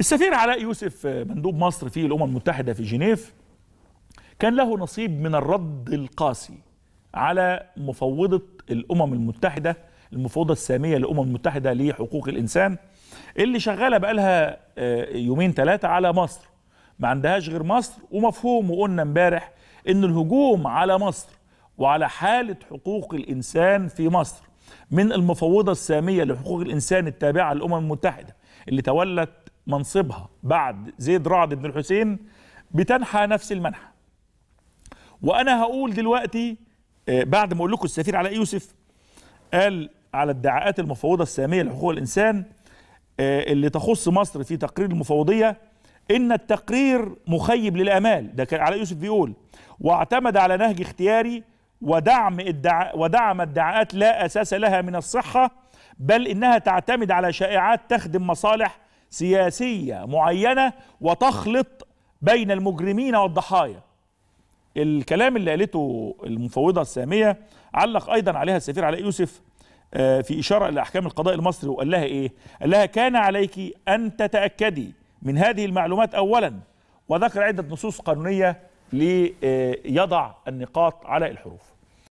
السفير علاء يوسف آه، مندوب مصر في الامم المتحده في جنيف كان له نصيب من الرد القاسي على مفوضه الامم المتحده المفوضه الساميه للامم المتحده لحقوق الانسان اللي شغاله بقالها آه، يومين ثلاثه على مصر ما عندهاش غير مصر ومفهوم وقلنا امبارح ان الهجوم على مصر وعلى حاله حقوق الانسان في مصر من المفوضه الساميه لحقوق الانسان التابعه للامم المتحده اللي تولت منصبها بعد زيد رعد بن الحسين بتنحى نفس المنحى وانا هقول دلوقتي آه، بعد ما اقول لكم السفير علاء يوسف قال على ادعاءات المفوضه الساميه لحقوق الانسان آه، اللي تخص مصر في تقرير المفوضيه ان التقرير مخيب للامال ده كان علاء يوسف بيقول واعتمد على نهج اختياري ودعم ادعاء ودعم ادعاءات لا اساس لها من الصحه بل انها تعتمد على شائعات تخدم مصالح سياسية معينة وتخلط بين المجرمين والضحايا الكلام اللي قالته المفوضة السامية علق أيضا عليها السفير علي يوسف آه، في إشارة إلى أحكام القضاء المصري وقال لها إيه قال لها كان عليك أن تتأكدي من هذه المعلومات أولا وذكر عدة نصوص قانونية ليضع النقاط على الحروف